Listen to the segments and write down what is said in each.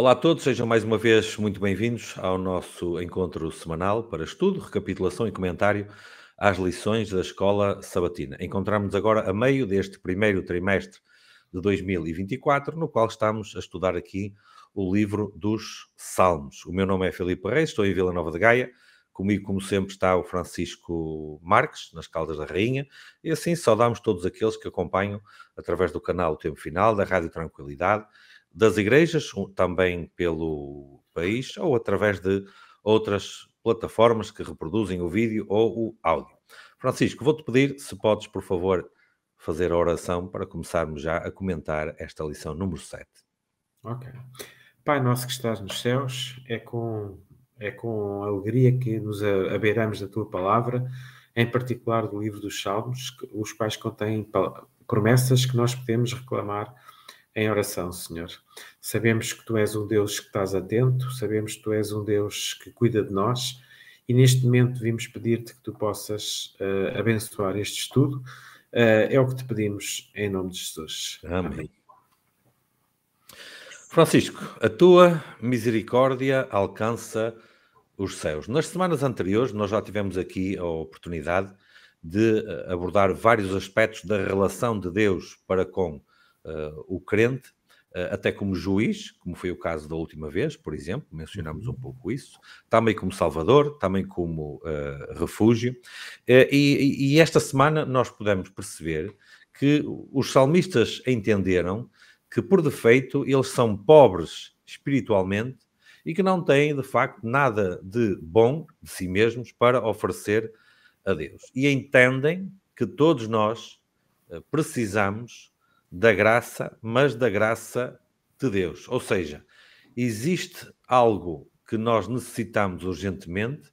Olá a todos, sejam mais uma vez muito bem-vindos ao nosso encontro semanal para estudo, recapitulação e comentário às lições da Escola Sabatina. Encontramos-nos agora a meio deste primeiro trimestre de 2024, no qual estamos a estudar aqui o livro dos Salmos. O meu nome é Filipe Reis, estou em Vila Nova de Gaia. Comigo, como sempre, está o Francisco Marques, nas Caldas da Rainha. E assim saudamos todos aqueles que acompanham através do canal O Tempo Final, da Rádio Tranquilidade das igrejas, também pelo país ou através de outras plataformas que reproduzem o vídeo ou o áudio. Francisco, vou-te pedir se podes, por favor, fazer a oração para começarmos já a comentar esta lição número 7. Ok. Pai nosso que estás nos céus, é com, é com alegria que nos abeiramos da tua palavra, em particular do livro dos Salmos, os quais contêm promessas que nós podemos reclamar em oração, Senhor. Sabemos que tu és um Deus que estás atento, sabemos que tu és um Deus que cuida de nós e neste momento vimos pedir-te que tu possas uh, abençoar este estudo. Uh, é o que te pedimos em nome de Jesus. Amém. Amém. Francisco, a tua misericórdia alcança os céus. Nas semanas anteriores, nós já tivemos aqui a oportunidade de eh, abordar vários aspectos da relação de Deus para com uh, o crente, uh, até como juiz, como foi o caso da última vez, por exemplo, mencionamos um uhum. pouco isso, também como salvador, também como uh, refúgio. Eh, e, e, esta semana nós pudemos perceber que os salmistas entenderam que, por defeito, eles são pobres espiritualmente e que não têm, de facto, nada de bom de si mesmos para oferecer a Deus. E entendem que todos nós precisamos da graça, mas da graça de Deus. Ou seja, existe algo que nós necessitamos urgentemente,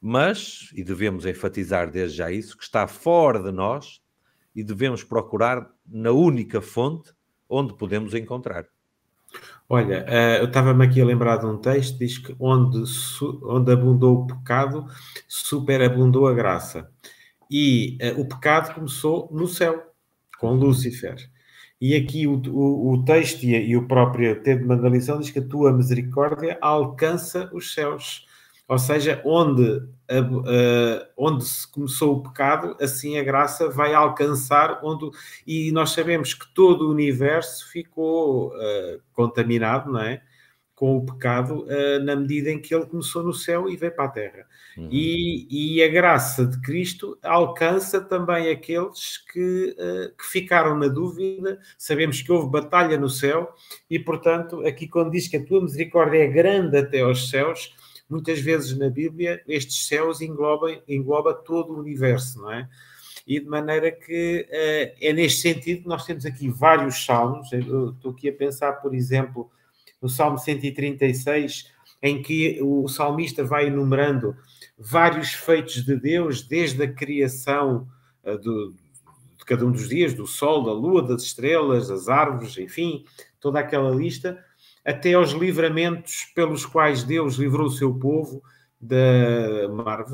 mas, e devemos enfatizar desde já isso, que está fora de nós e devemos procurar na única fonte onde podemos encontrar. Olha, eh, eu estava-me aqui a lembrar de um texto, diz que onde, onde abundou o pecado, superabundou a graça. E eh, o pecado começou no céu, com uhum. Lúcifer. E aqui o, o, o texto e, e, o próprio Ted uma diz que a tua misericórdia alcança os céus. Ou seja, onde, a, a, onde se começou o pecado, assim a graça vai alcançar onde. E nós sabemos que todo o universo ficou eh, contaminado, não é? com o pecado uh, na medida em que ele começou no céu e veio para a terra. Uhum. E, e, a graça de Cristo alcança também aqueles que, uh, que ficaram na dúvida. Sabemos que houve batalha no céu e, portanto, aqui quando diz que a tua misericórdia é grande até aos céus, muitas vezes na Bíblia estes céus englobam engloba todo o universo, não é? e de maneira que uh, é neste sentido que nós temos aqui vários salmos. estou aqui a pensar, por exemplo, no Salmo 136, em que o salmista vai enumerando vários feitos de Deus, desde a criação eh, de cada um dos dias, do sol, da lua, das estrelas, das árvores, enfim, toda aquela lista, até aos livramentos pelos quais Deus livrou o seu povo da Mar,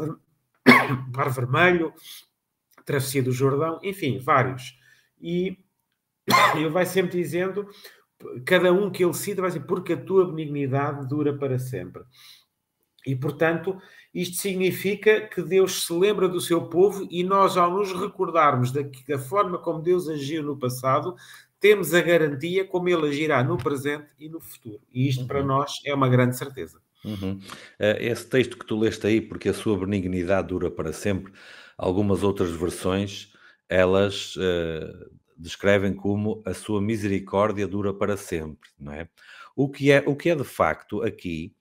Mar Vermelho, travessia do Jordão, enfim, vários. E ele vai sempre dizendo cada um que ele cita vai dizer, porque a tua benignidade dura para sempre. E, portanto, isto significa que Deus se lembra do seu povo e nós, ao nos recordarmos da, da forma como Deus agiu no passado, temos a garantia como ele agirá no presente e no futuro. E isto, uhum. para nós, é uma grande certeza. Uhum. Eh, esse texto que tu leste aí, porque a sua benignidade dura para sempre, algumas outras versões, elas uh, descrevem como a sua misericórdia dura para sempre, não é? O que é, o que é de facto aqui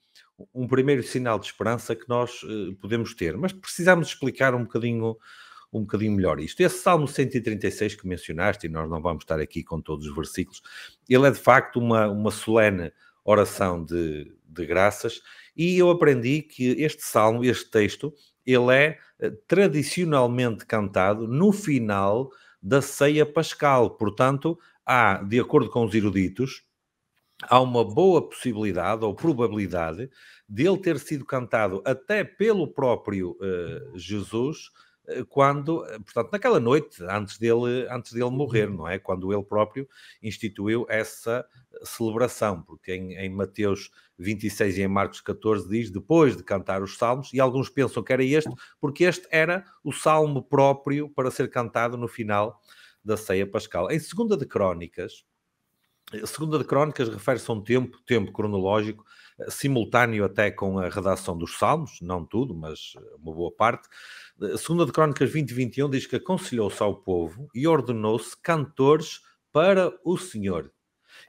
um primeiro sinal de esperança que nós uh, podemos ter, mas precisamos explicar um bocadinho um bocadinho melhor isto. Esse Salmo 136 que mencionaste, e nós não vamos estar aqui com todos os versículos, ele é de facto uma, uma solene oração de, de graças, e eu aprendi que este Salmo, este texto, ele é eh, tradicionalmente cantado no final da ceia pascal. Portanto, há, de acordo com os eruditos, há uma boa possibilidade ou probabilidade de ele ter sido cantado até pelo próprio uh, Jesus eh, quando, eh, portanto, naquela noite antes dele, antes dele morrer, uhum. não é? Quando ele próprio instituiu essa eh, celebração, porque em, em Mateus 26 e em Marcos 14 diz, depois de cantar os salmos, e alguns pensam que era este, porque este era o salmo próprio para ser cantado no final da ceia pascal. Em segunda de Crónicas, a segunda de Crónicas refere-se a um tempo, tempo cronológico, eh, simultâneo até com a redação dos Salmos, não tudo, mas eh, uma boa parte. Eh, a segunda de Crónicas 20 21 diz que aconselhou-se ao povo e ordenou-se cantores para o Senhor.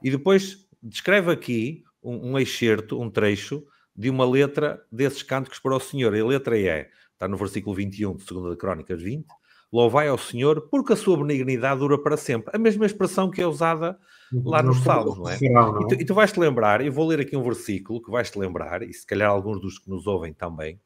E depois descreve aqui um, um excerto, um trecho, de uma letra desses cânticos para o Senhor. E a letra é, está no versículo 21 de 2 de Crónicas 20, Louvai ao Senhor, porque a sua benignidade dura para sempre. A mesma expressão que é usada lá nos Salmos, não é? E tu, e tu vais-te lembrar, eu vou ler aqui um versículo que vais-te lembrar, e se calhar alguns dos que nos ouvem também,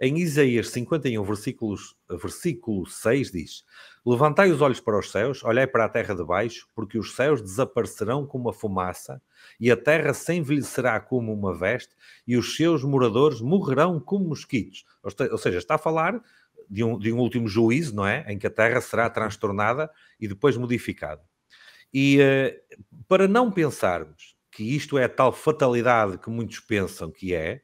em Isaías 51, versículos, versículo 6 diz: Levantai os olhos para os céus, olhai para a terra de baixo, porque os céus desaparecerão como uma fumaça, e a terra se envelhecerá como uma veste, e os seus moradores morrerão como mosquitos. Ou seja, está a falar de um, de um último juízo, não é? Em que a Terra será uhum. transtornada e depois modificada. E eh, para não pensarmos que isto é a tal fatalidade que muitos pensam que é,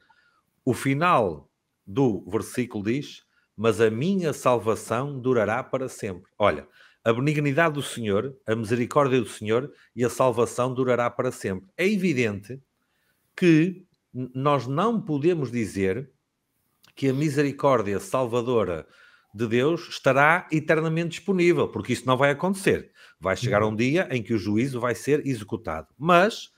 o final do versículo diz: Mas a minha salvação durará para sempre. Olha, a benignidade do Senhor, a misericórdia do Senhor e a salvação durará para sempre. É evidente que nós não podemos dizer que a misericórdia salvadora de Deus estará eternamente disponível, porque isso não vai acontecer. Vai chegar uhum. um dia em que o juízo vai ser executado. Mas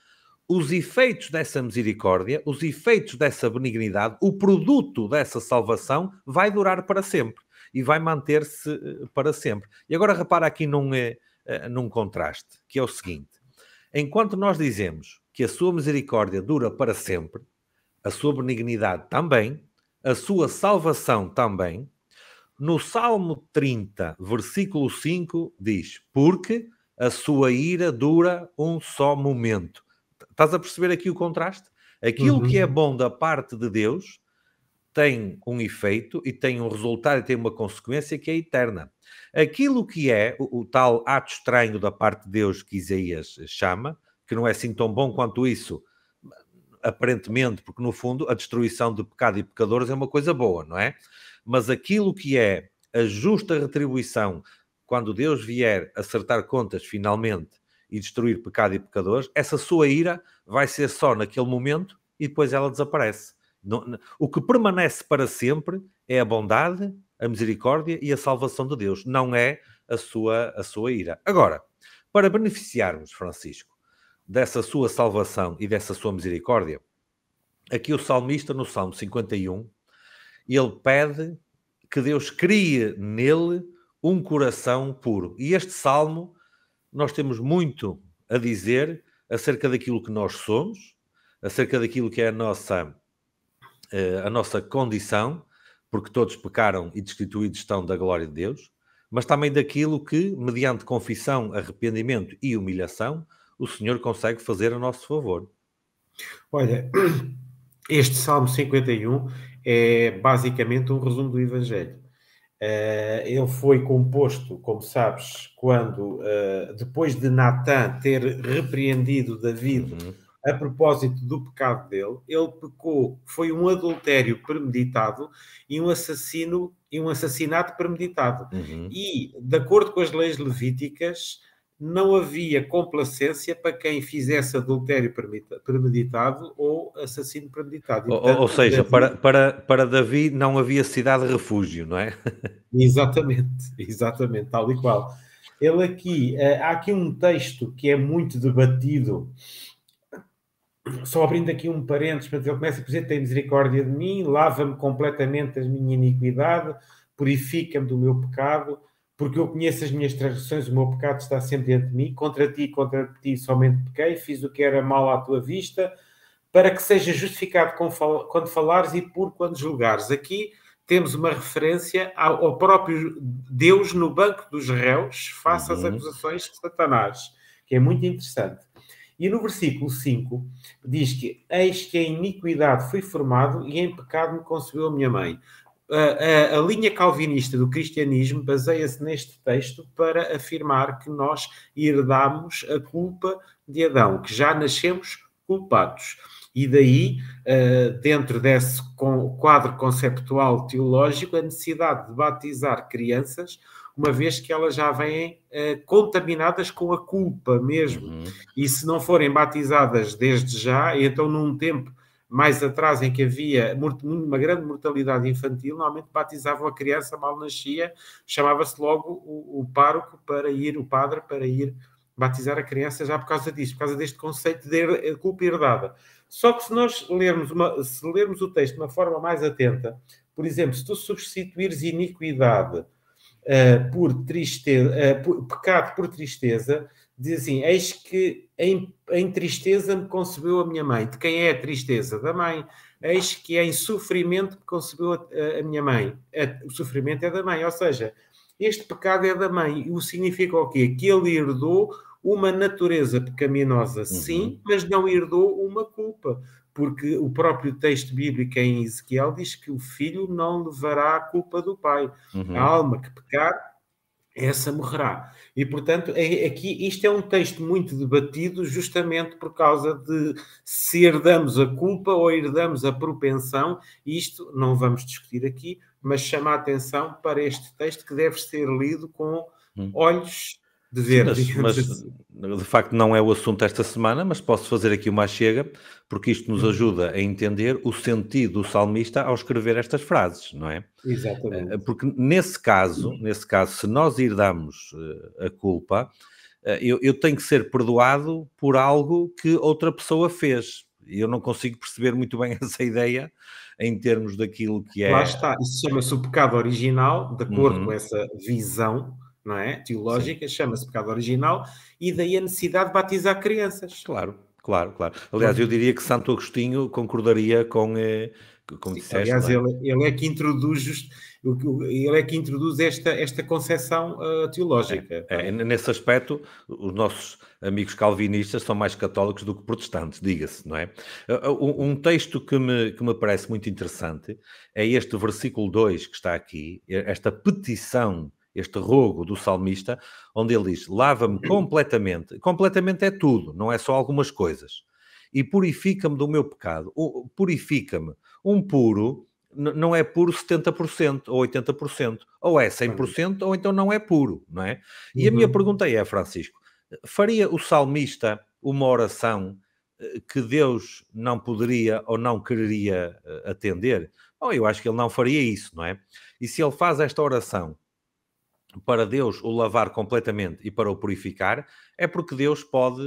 os efeitos dessa misericórdia, os efeitos dessa benignidade, o produto dessa salvação vai durar para sempre e vai manter-se eh, para sempre. E agora repara aqui num, eh, eh, num contraste, que é o seguinte: enquanto nós dizemos que a sua misericórdia dura para sempre, a sua benignidade também, a sua salvação também. No Salmo 30, versículo 5, diz: Porque a sua ira dura um só momento. Estás a perceber aqui o contraste? Aquilo uhum. que é uhum. bom da parte de Deus tem um efeito e tem um resultado e tem uma consequência que é eterna. Aquilo que é o, o tal ato estranho da parte de Deus que Isaías chama, que não é assim tão bom quanto isso, aparentemente, porque no fundo a destruição de pecado e pecadores é uma coisa boa, não é? Mas aquilo que é a justa retribuição quando Deus vier acertar contas finalmente e destruir pecado e pecadores, essa sua ira vai ser só naquele momento e depois ela desaparece. O que permanece para sempre é a bondade, a misericórdia e a salvação de Deus, não é a sua, a sua ira. Agora, para beneficiarmos, Francisco, dessa sua salvação e dessa sua misericórdia, aqui o salmista, no Salmo 51, ele pede que Deus crie nele um coração puro. E este salmo, nós temos muito a dizer acerca daquilo que nós somos, acerca daquilo que é a nossa, eh, a nossa condição, porque todos pecaram e destituídos estão da glória de Deus, mas também daquilo que, mediante confissão, arrependimento e humilhação, o Senhor consegue fazer a nosso favor. Olha, este Salmo 51 é basicamente um resumo do Evangelho. Uh, ele foi composto, como sabes, quando uh, depois de Natan ter repreendido Davi uhum. a propósito do pecado dele, ele pecou, foi um adultério premeditado e um assassino e um assassinato premeditado. Uhum. E, de acordo com as leis levíticas, não havia complacência para quem fizesse adultério premeditado ou assassino premeditado. Portanto, ou, seja, Davi... para, para, para Davi não havia cidade de refúgio, não é? exatamente, exatamente, tal e qual. Ele aqui, eh, há aqui um texto que é muito debatido, só abrindo aqui um parênteses, ele começa a dizer: tem misericórdia de mim, lava-me completamente a minha iniquidade, purifica-me do meu pecado porque eu conheço as minhas transgressões, o meu pecado está sempre diante de mim, contra ti, contra ti somente pequei, fiz o que era mal à tua vista, para que seja justificado quando falares e por quando julgares. Aqui temos uma referência ao próprio Deus no banco dos réus, face uhum. às acusações de Satanás, que é muito interessante. E no versículo 5 diz que: Eis que a iniquidade fui formado e em pecado me concebeu a minha mãe a, a, linha calvinista do cristianismo baseia-se neste texto para afirmar que nós herdamos a culpa de Adão, que já nascemos culpados. E daí, dentro desse quadro conceptual teológico, a necessidade de batizar crianças, uma vez que elas já vêm contaminadas com a culpa mesmo. Uhum. E se não forem batizadas desde já, então num tempo mais atrás, em que havia uma grande mortalidade infantil, normalmente batizavam a criança mal nascia, chamava-se logo o, o pároco para ir, o padre para ir batizar a criança já por causa disso, por causa deste conceito de eh, culpa herdada. Só que se nós lermos, uma, se lermos o texto de uma forma mais atenta, por exemplo, se tu substituires iniquidade uh, por tristeza, uh, eh, por, pecado por tristeza, diz assim: Eis que em, em, tristeza me concebeu a minha mãe. De quem é a tristeza? Da mãe. Eis que em sofrimento me concebeu a, a, minha mãe. A, é, o sofrimento é da mãe, ou seja, este pecado é da mãe. E o significa o quê? Que ele herdou uma natureza pecaminosa, uhum. sim, mas não herdou uma culpa. Porque o próprio texto bíblico em Ezequiel diz que o filho não levará a culpa do pai. Uhum. A alma que pecar, essa morrerá. E, portanto, é, aqui isto é um texto muito debatido justamente por causa de se herdamos a culpa ou herdamos a propensão. Isto não vamos discutir aqui, mas chama a atenção para este texto que deve ser lido com hum. olhos de ver. Mas, mas assim. de facto não é o assunto esta semana, mas posso fazer aqui uma chega, porque isto nos uhum. ajuda a entender o sentido do salmista ao escrever estas frases, não é? Exatamente. Eh, porque nesse caso, uhum. nesse caso, se nós herdamos eh, a culpa, eh, eu, eu tenho que ser perdoado por algo que outra pessoa fez. Eu não consigo perceber muito bem essa ideia em termos daquilo que é. Lá está, isso chama-se o pecado original, de acordo uhum. com essa visão não é? Teológica, chama-se pecado original, e daí a necessidade de batizar crianças. Claro, claro, claro. Aliás, eu diria que Santo Agostinho concordaria com. Eh, como Sim, disseste, é? aliás, é? Ele, ele, é que introduz ele é que introduz esta, esta concepção uh, teológica. É, é, tá? nesse aspecto, os nossos amigos calvinistas são mais católicos do que protestantes, diga-se, não é? Eh, um, um, texto que me, que me parece muito interessante é este versículo 2 que está aqui, esta petição este rogo do salmista, onde ele diz: lava-me completamente. Completamente é tudo, não é só algumas coisas. E purifica-me do meu pecado. Purifica-me. Um puro não é puro 70% ou 80%, ou é 100% ou então não é puro, não é? E uhum. a minha uhum. pergunta é, Francisco, faria o salmista uma oração eh, que Deus não poderia ou não quereria eh, atender? Bom, eu acho que ele não faria isso, não é? E se ele faz esta oração, para Deus o lavar completamente e para o purificar, é porque Deus pode,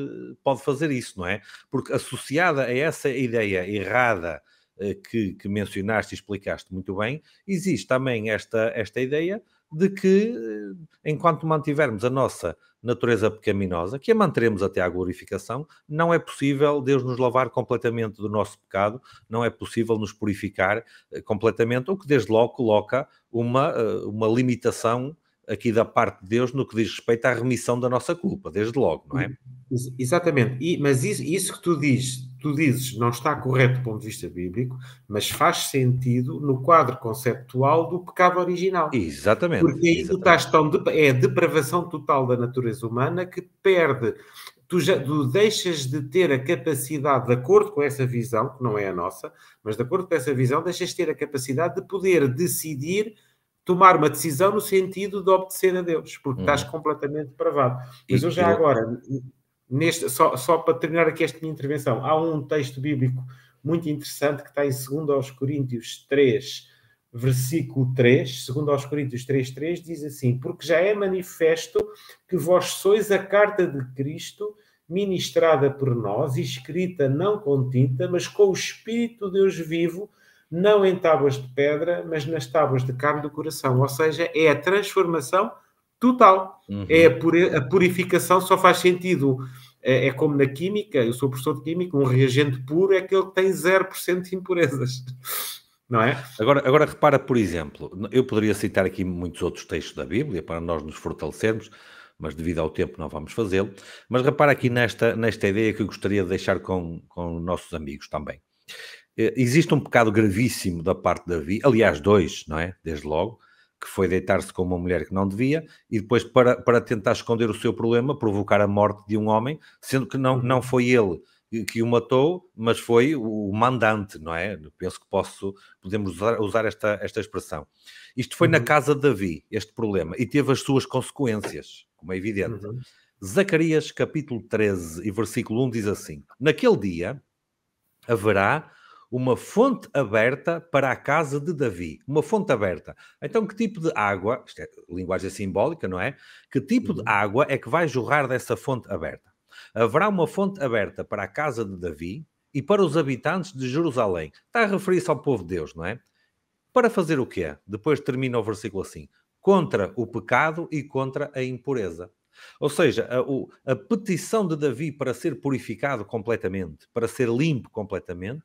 pode fazer isso, não é? Porque associada a essa ideia errada eh, que, que mencionaste e explicaste muito bem, existe também esta, esta ideia de que, eh, enquanto mantivermos a nossa natureza pecaminosa, que a manteremos até à glorificação, não é possível Deus nos lavar completamente do nosso pecado, não é possível nos purificar eh, completamente, o que desde logo coloca uma, uma limitação aqui da parte de Deus no que diz respeito à remissão da nossa culpa, desde logo, não é? Exatamente. E, mas isso, isso que tu dizes, tu dizes, não está correto do ponto de vista bíblico, mas faz sentido no quadro conceptual do pecado original. Exatamente. Porque aí exatamente. tu estás tão de, é a depravação total da natureza humana que perde tu, já, tu deixas de ter a capacidade, de acordo com essa visão, que não é a nossa, mas de acordo com essa visão, deixas de ter a capacidade de poder decidir tomar uma decisão no sentido de obedecer a Deus, porque hum. estás completamente travado. Mas e eu já agora, neste, só, só para terminar aqui esta minha intervenção, há um texto bíblico muito interessante que está em 2 aos Coríntios 3, versículo 3, 2 aos Coríntios 3, 3, diz assim, porque já é manifesto que vós sois a carta de Cristo, ministrada por nós, escrita não com tinta, mas com o Espírito de Deus vivo, não em tábuas de pedra, mas nas tábuas de carne do coração. Ou seja, é a transformação total. Uhum. É a, puri a, purificação, só faz sentido. É, é, como na química, eu sou professor de química, um reagente puro é aquele que tem 0% de impurezas. Não é? Agora, agora repara, por exemplo, eu poderia citar aqui muitos outros textos da Bíblia para nós nos fortalecermos, mas devido ao tempo não vamos fazê-lo. Mas repara aqui nesta, nesta ideia que eu gostaria de deixar com, com nossos amigos também. Eh, existe um pecado gravíssimo da parte de Davi, aliás, dois, não é? Desde logo, que foi deitar-se com uma mulher que não devia e depois, para, para tentar esconder o seu problema, provocar a morte de um homem, sendo que não, não uhum. foi ele que o matou, mas foi o mandante, não é? Penso que posso, podemos usar, usar esta, esta expressão. Isto foi uhum. na casa de Davi, este problema, e teve as suas consequências, como é evidente. Uhum. Zacarias capítulo 13 e versículo 1 diz assim: Naquele dia haverá uma fonte aberta para a casa de Davi. Uma fonte aberta. Então, que tipo de água, isto é linguagem simbólica, não é? Que tipo de uhum. água é que vai jorrar dessa fonte aberta? Haverá uma fonte aberta para a casa de Davi e para os habitantes de Jerusalém. Está a referir-se ao povo de Deus, não é? Para fazer o quê? Depois termina o versículo assim: contra o pecado e contra a impureza. Ou seja, a, o, a petição de Davi para ser purificado completamente, para ser limpo completamente,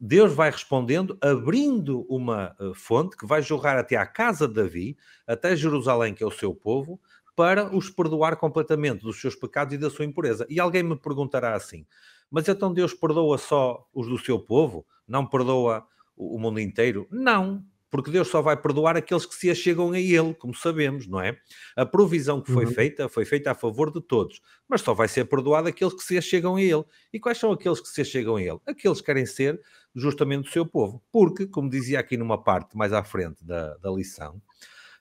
Deus vai respondendo, abrindo uma eh, fonte que vai jorrar até à casa de Davi, até Jerusalém, que é o seu povo, para os perdoar completamente dos seus pecados e da sua impureza. E alguém me perguntará assim: mas então Deus perdoa só os do seu povo? Não perdoa o mundo inteiro? Não, porque Deus só vai perdoar aqueles que se achegam a Ele, como sabemos, não é? A provisão que foi uhum. feita foi feita a favor de todos, mas só vai ser perdoado aqueles que se achegam a Ele. E quais são aqueles que se achegam a Ele? Aqueles que querem ser justamente do seu povo. Porque, como dizia aqui numa parte mais à frente da, da lição,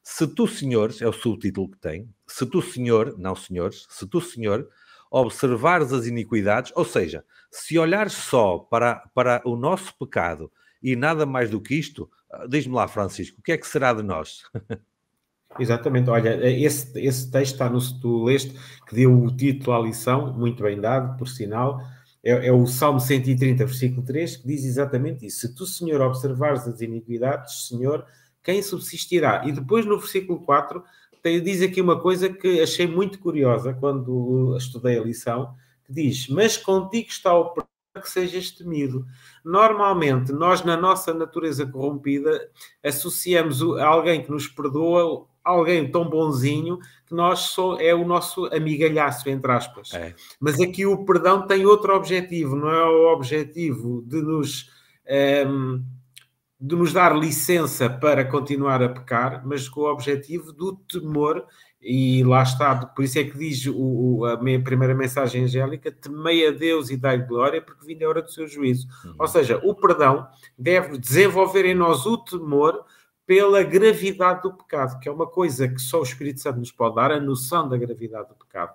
se tu, senhores, é o subtítulo que tem, se tu, senhor, não senhores, se tu, senhor, observares as iniquidades, ou seja, se olhares só para, para o nosso pecado e nada mais do que isto, ah, diz-me lá, Francisco, o que é que será de nós? Exatamente, olha, esse, esse texto está no, tu leste, que deu o título à lição, muito bem dado, por sinal, é, é, o Salmo 130, versículo 3, que diz exatamente isso. Se tu, Senhor, observares as iniquidades, Senhor, quem subsistirá? E depois no versículo 4 tem, diz aqui uma coisa que achei muito curiosa quando estudei a lição, que diz, mas contigo está o que sejas temido. Normalmente, nós, na nossa natureza corrompida, associamos a alguém que nos perdoa alguém tão bonzinho que nós só é o nosso amigalhaço, entre aspas. É. Mas aqui o perdão tem outro objetivo, não é o objetivo de nos, um, ehm, de nos dar licença para continuar a pecar, mas com o objetivo do temor, e lá está, por isso é que diz o, o a minha primeira mensagem angélica: temei a Deus e dai glória, porque vinha a hora do seu juízo. Uhum. Ou seja, o perdão deve desenvolver em nós o temor pela gravidade do pecado, que é uma coisa que só o Espírito Santo nos pode dar, a noção da gravidade do pecado.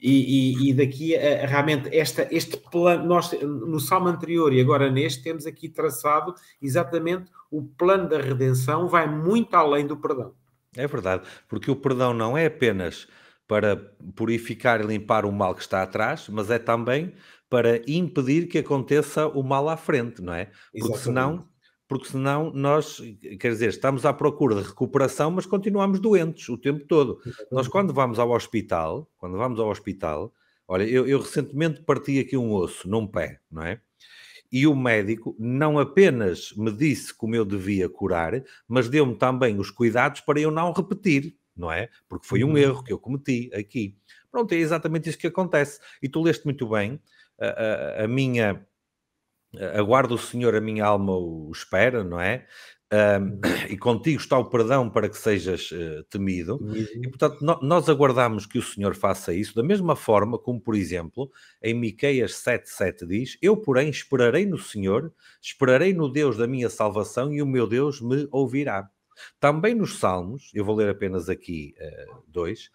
E, e, e daqui, realmente, esta, este plano, nós, no Salmo anterior e agora neste, temos aqui traçado exatamente o plano da redenção, vai muito além do perdão. É verdade, porque o perdão não é apenas para purificar e limpar o mal que está atrás, mas é também para impedir que aconteça o mal à frente, não é? Porque Exatamente. senão porque senão nós, quer dizer, estamos à procura de recuperação, mas continuamos doentes o tempo todo. Nós quando vamos ao hospital, quando vamos ao hospital, olha, eu, eu recentemente parti aqui um osso num pé, não é? E o médico não apenas me disse como eu devia curar, mas deu-me também os cuidados para eu não repetir, não é? Porque foi um uhum. erro que eu cometi aqui. Pronto, é exatamente isso que acontece. E tu leste muito bem a, a, a minha Aguardo o Senhor, a minha alma o espera, não é? Um, uhum. e contigo está o perdão para que sejas uh, temido. Uhum. E portanto, no, nós aguardamos que o Senhor faça isso, da mesma forma como, por exemplo, em Miqueias 7:7 diz: "Eu, porém, esperarei no Senhor, esperarei no Deus da minha salvação, e o meu Deus me ouvirá." Também nos Salmos, eu vou ler apenas aqui uh, dois,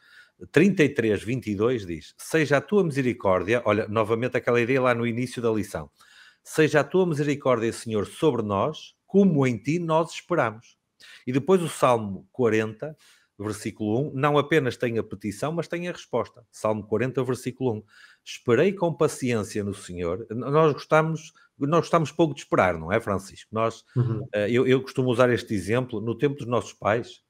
33, 22 diz: Seja a tua misericórdia, olha, novamente aquela ideia lá no início da lição, Seja a tua misericórdia, Senhor, sobre nós, como em ti nós esperamos. E depois o Salmo 40, versículo 1, não apenas tem a petição, mas tem a resposta. Salmo 40, versículo 1. Esperei com paciência no Senhor. Nós gostamos, nós gostamos pouco de esperar, não é, Francisco? Nós, uhum. Eh, eu, eu costumo usar este exemplo. No tempo dos nossos pais,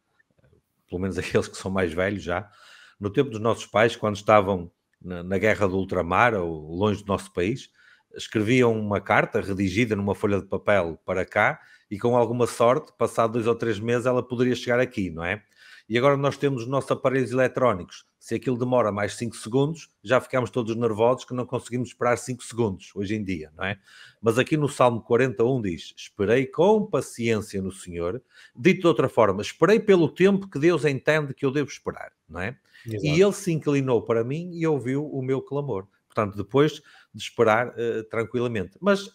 pelo menos aqueles que são mais velhos já, no tempo dos nossos pais, quando estavam na, na guerra do ultramar ou longe do nosso país, escreviam uma carta redigida numa folha de papel para cá e com alguma sorte, passado dois ou três meses, ela poderia chegar aqui, não é? E agora nós temos os nossos aparelhos eletrónicos. Se aquilo demora mais 5 segundos, já ficamos todos nervosos que não conseguimos esperar 5 segundos hoje em dia, não é? Mas aqui no Salmo 41 diz: Esperei com paciência no Senhor. Dito de outra forma, esperei pelo tempo que Deus entende que eu devo esperar, não é? Exato. E ele se inclinou para mim e ouviu o meu clamor portanto, depois de esperar uh, tranquilamente. Mas,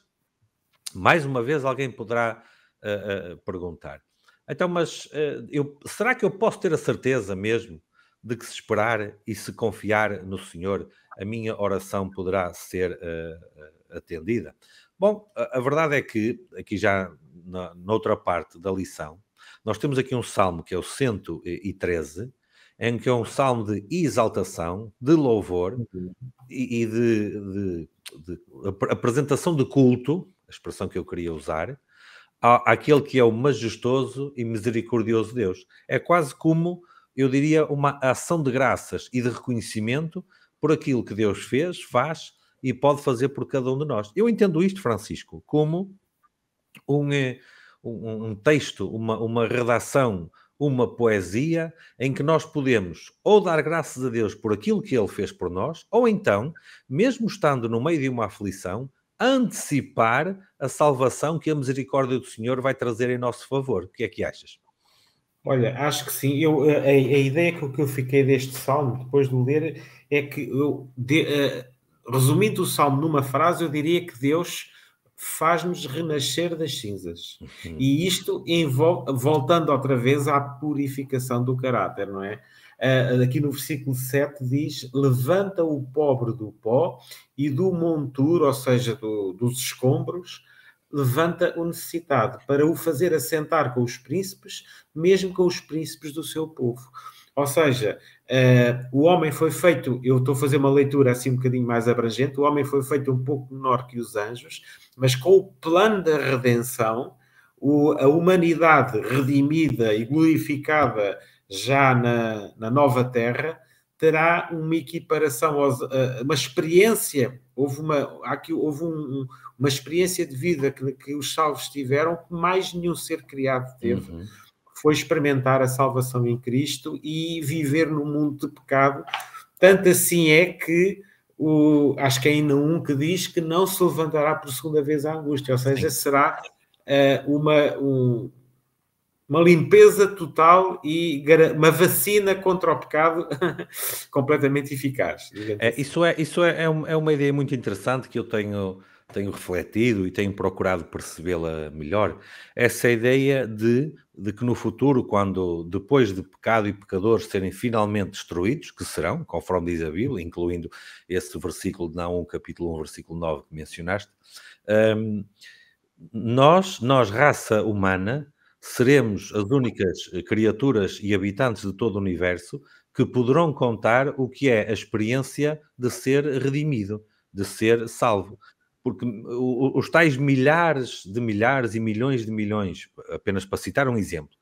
mais uma vez, alguém poderá uh, uh, perguntar: então, mas eu, será que eu posso ter a certeza mesmo de que se esperar e se confiar no Senhor, a minha oração poderá ser atendida? Bom, a, a, verdade é que, aqui já na, noutra parte da lição, nós temos aqui um salmo que é o 113, em que é um salmo de exaltação, de louvor uhum. e, e de, de, de, apresentação de culto, a expressão que eu queria usar, à, àquele que é o majestoso e misericordioso Deus. É quase como, eu diria, uma ação de graças e de reconhecimento por aquilo que Deus fez, faz e pode fazer por cada um de nós. Eu entendo isto, Francisco, como um, eh, um, um texto, uma, uma redação uma poesia em que nós podemos ou dar graças a Deus por aquilo que Ele fez por nós, ou então, mesmo estando no meio de uma aflição, antecipar a salvação que a misericórdia do Senhor vai trazer em nosso favor. O que é que achas? Olha, acho que sim. Eu, eh, a, a ideia que eu fiquei deste salmo, depois de ler, é que, eu, de, uh, resumindo o salmo numa frase, eu diria que Deus faz-nos renascer das cinzas. Uhum. E isto envolve, voltando outra vez à purificação do caráter, não é? Uh, aqui no versículo 7 diz: Levanta o pobre do pó e do monturo, ou seja, do, dos escombros, levanta o necessitado, para o fazer assentar com os príncipes, mesmo com os príncipes do seu povo. Ou seja, uh, o homem foi feito, eu estou a fazer uma leitura assim um bocadinho mais abrangente, o homem foi feito um pouco menor que os anjos, mas com o plano da redenção, o, a humanidade redimida e glorificada já na, na nova terra, terá uma equiparação, eh, uma experiência, houve uma, aqui houve um, uma experiência de vida que, que os salvos tiveram que mais nenhum ser criado teve. Uhum foi experimentar a salvação em Cristo e viver no mundo de pecado. Tanto assim é que o, acho que é ainda um que diz que não se levantará por segunda vez a angústia, ou seja, Sim. será uh, uma, um, uma limpeza total e uma vacina contra o pecado completamente eficaz. É, assim. é, isso é, isso é, um, é, uma ideia muito interessante que eu tenho, tenho refletido e tenho procurado percebê-la melhor. Essa ideia de de que no futuro, quando depois de pecado e pecadores serem finalmente destruídos, que serão, conforme diz a Bíblia, incluindo esse versículo de Naum, capítulo 1, versículo 9 que mencionaste, um, nós, nós, raça humana, seremos as únicas criaturas e habitantes de todo o universo que poderão contar o que é a experiência de ser redimido, de ser salvo porque os tais milhares de milhares e milhões de milhões, apenas para citar um exemplo,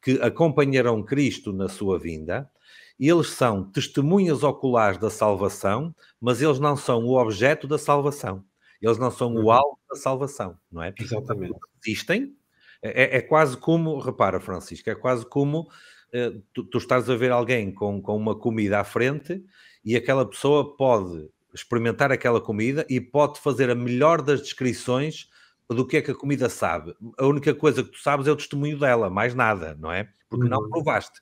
que acompanharão Cristo na sua vinda, eles são testemunhas oculares da salvação, mas eles não são o objeto da salvação. Eles não são o uhum. alvo da salvação, não é? Exatamente. Existem. É, é, é quase como, repara, Francisco, é quase como eh, tu, tu estás a ver alguém com, com uma comida à frente e aquela pessoa pode experimentar aquela comida e pode fazer a melhor das descrições do que é que a comida sabe. A única coisa que tu sabes é o testemunho dela, mais nada, não é? Porque não uhum. provaste.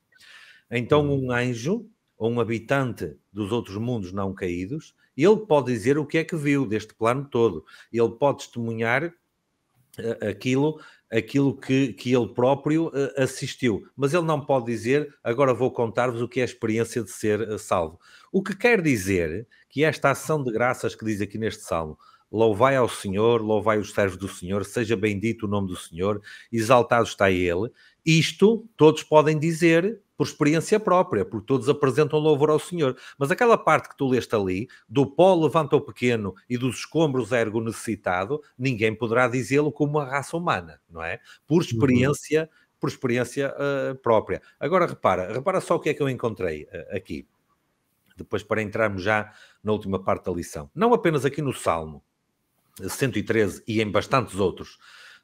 Então, uhum. um anjo ou um habitante dos outros mundos não caídos, ele pode dizer o que é que viu deste plano todo. Ele pode testemunhar aquilo aquilo que, que ele próprio eh, assistiu. Mas ele não pode dizer, agora vou contar-vos o que é a experiência de ser eh, salvo. O que quer dizer que esta ação de graças que diz aqui neste salmo Louvai ao Senhor, louvai os servos do Senhor, seja bendito o nome do Senhor, exaltado está Ele. Isto todos podem dizer por experiência própria, porque todos apresentam louvor ao Senhor. Mas aquela parte que tu leste ali, do pó levanta o pequeno e dos escombros ergo necessitado, ninguém poderá dizê-lo como uma raça humana, não é? Por uhum. experiência, por experiência uh, própria. Agora repara, repara só o que é que eu encontrei uh, aqui. Depois para entrarmos já na última parte da lição. Não apenas aqui no Salmo, 113 e em bastantes outros,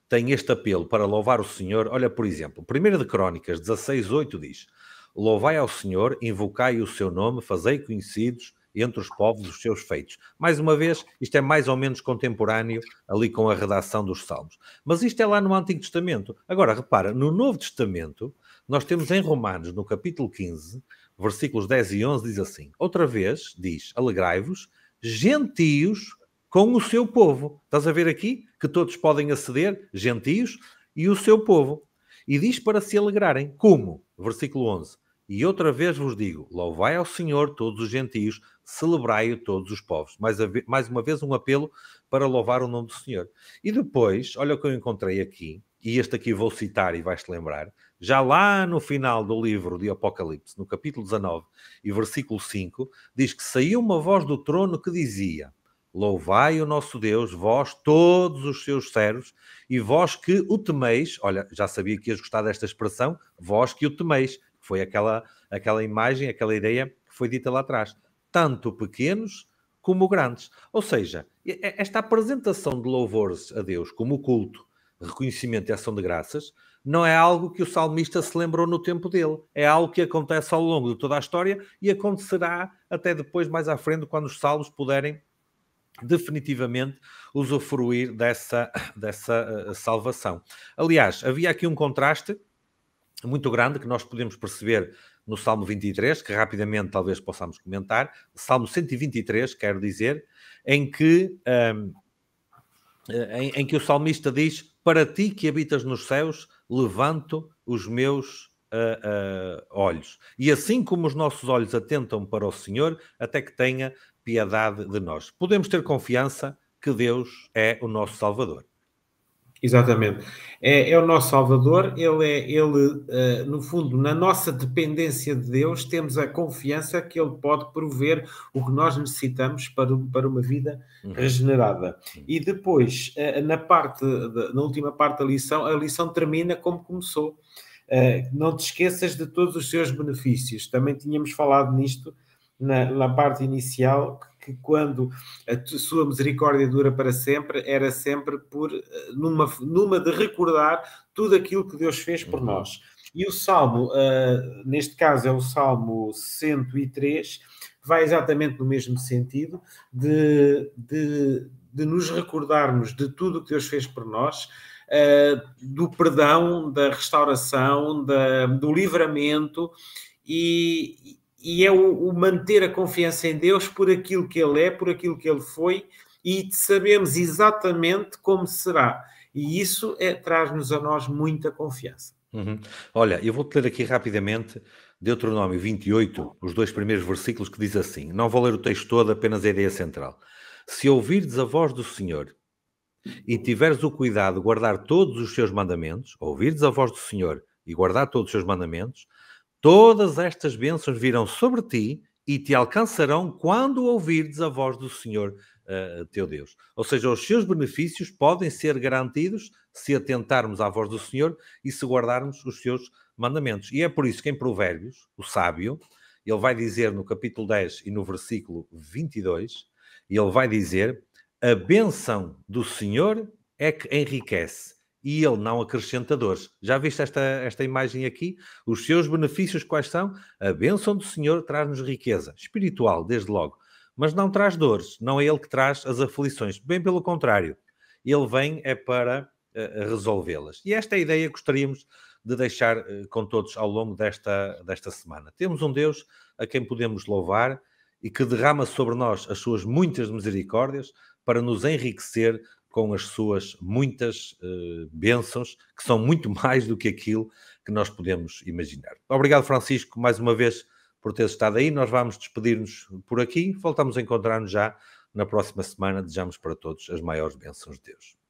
tem este apelo para louvar o Senhor. Olha, por exemplo, 1 de Crónicas 16:8 diz: Louvai ao Senhor, invocai o seu nome, fazei conhecidos entre os povos os seus feitos. Mais uma vez, isto é mais ou menos contemporâneo ali com a redação dos Salmos. Mas isto é lá no Antigo Testamento. Agora, repara, no Novo Testamento, nós temos em Romanos, no capítulo 15, versículos 10 e 11, diz assim: Outra vez, diz: Alegrai-vos, gentios com o seu povo. Estás a ver aqui que todos podem aceder, gentios, e o seu povo. E diz para se alegrarem. Como? Versículo 11. E outra vez vos digo: louvai ao Senhor todos os gentios, celebrai-o todos os povos. Mais, a, mais uma vez, um apelo para louvar o nome do Senhor. E depois, olha o que eu encontrei aqui, e este aqui vou citar e vais-te lembrar, já lá no final do livro de Apocalipse, no capítulo 19 e versículo 5, diz que saiu uma voz do trono que dizia: Louvai o nosso Deus, vós todos os seus servos, e vós que o temeis. Olha, já sabia que ias gostar desta expressão, vós que o temeis. Foi aquela, aquela imagem, aquela ideia que foi dita lá atrás. Tanto pequenos como grandes. Ou seja, esta apresentação de louvores a Deus como culto, reconhecimento e ação de graças, não é algo que o salmista se lembrou no tempo dele. É algo que acontece ao longo de toda a história e acontecerá até depois, mais à frente, quando os salmos puderem definitivamente usufruir dessa, dessa eh, salvação. Aliás, havia aqui um contraste muito grande que nós podemos perceber no Salmo 23, que rapidamente talvez possamos comentar, Salmo 123, quero dizer, em que, um, ehm, eh, em, em, que o salmista diz: Para ti que habitas nos céus, levanto os meus uh, uh, olhos. E assim como os nossos olhos atentam para o Senhor, até que tenha piedade de nós. Podemos ter confiança que Deus é o nosso Salvador. Exatamente. É, é o nosso Salvador, ele é, ele, uh, no fundo, na nossa dependência de Deus, temos a confiança que ele pode prover o que nós necessitamos para, para uma vida uhum. regenerada. E depois, uh, na parte, de, na última parte da lição, a lição termina como começou. Uh, não te esqueças de todos os seus benefícios. Também tínhamos falado nisto na, na parte inicial, que quando a sua misericórdia dura para sempre, era sempre por eh, numa, numa de recordar tudo aquilo que Deus fez por uhum. nós. E o Salmo, uh, neste caso é o Salmo 103, vai exatamente no mesmo sentido de, de, de nos recordarmos de tudo o que Deus fez por nós, uh, do perdão, da restauração, da, do livramento e, e é o, o, manter a confiança em Deus por aquilo que Ele é, por aquilo que Ele foi, e sabemos exatamente como será. E isso é, traz-nos a nós muita confiança. Uhum. Olha, eu vou-te ler aqui rapidamente Deuteronômio 28, os dois primeiros versículos, que diz assim: Não vou ler o texto todo, apenas a ideia central. Se ouvirdes a voz do Senhor e tiveres o cuidado de guardar todos os seus mandamentos, ouvirdes a voz do Senhor e guardar todos os seus mandamentos, Todas estas bênçãos virão sobre ti e te alcançarão quando ouvirdes a voz do Senhor uh, teu Deus. Ou seja, os seus benefícios podem ser garantidos se atentarmos à voz do Senhor e se guardarmos os seus mandamentos. E é por isso que em Provérbios, o sábio, ele vai dizer no capítulo 10 e no versículo 22, ele vai dizer: A bênção do Senhor é que enriquece e ele não acrescenta dores. Já viste esta, esta imagem aqui? Os seus benefícios quais são? A bênção do Senhor traz-nos riqueza espiritual, desde logo, mas não traz dores, não é ele que traz as aflições, bem pelo contrário, ele vem é para eh, resolvê-las. E esta é a ideia que gostaríamos de deixar eh, com todos ao longo desta, desta semana. Temos um Deus a quem podemos louvar e que derrama sobre nós as suas muitas misericórdias para nos enriquecer com as suas muitas uh, bênçãos, que são muito mais do que aquilo que nós podemos imaginar. Obrigado, Francisco, mais uma vez por ter estado aí. Nós vamos despedir-nos por aqui. Voltamos a encontrar-nos já na próxima semana. Desejamos para todos as maiores bênçãos de Deus.